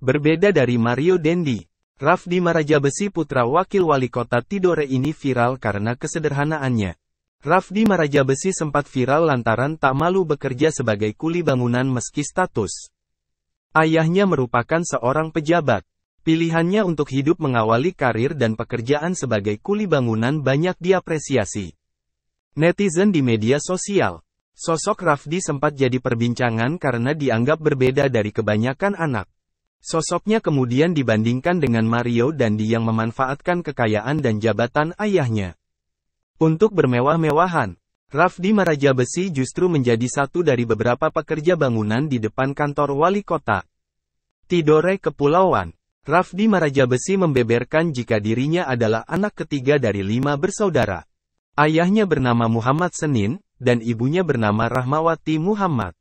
Berbeda dari Mario Dendi, Rafdi Maraja Besi putra wakil wali kota Tidore ini viral karena kesederhanaannya. Rafdi Maraja Besi sempat viral lantaran tak malu bekerja sebagai kuli bangunan meski status. Ayahnya merupakan seorang pejabat. Pilihannya untuk hidup mengawali karir dan pekerjaan sebagai kuli bangunan banyak diapresiasi. Netizen di media sosial. Sosok Rafdi sempat jadi perbincangan karena dianggap berbeda dari kebanyakan anak. Sosoknya kemudian dibandingkan dengan Mario Dandi yang memanfaatkan kekayaan dan jabatan ayahnya. Untuk bermewah-mewahan, Rafdi Maraja Besi justru menjadi satu dari beberapa pekerja bangunan di depan kantor wali kota. Tidore Kepulauan Rafdi Maraja Besi membeberkan jika dirinya adalah anak ketiga dari lima bersaudara. Ayahnya bernama Muhammad Senin, dan ibunya bernama Rahmawati Muhammad.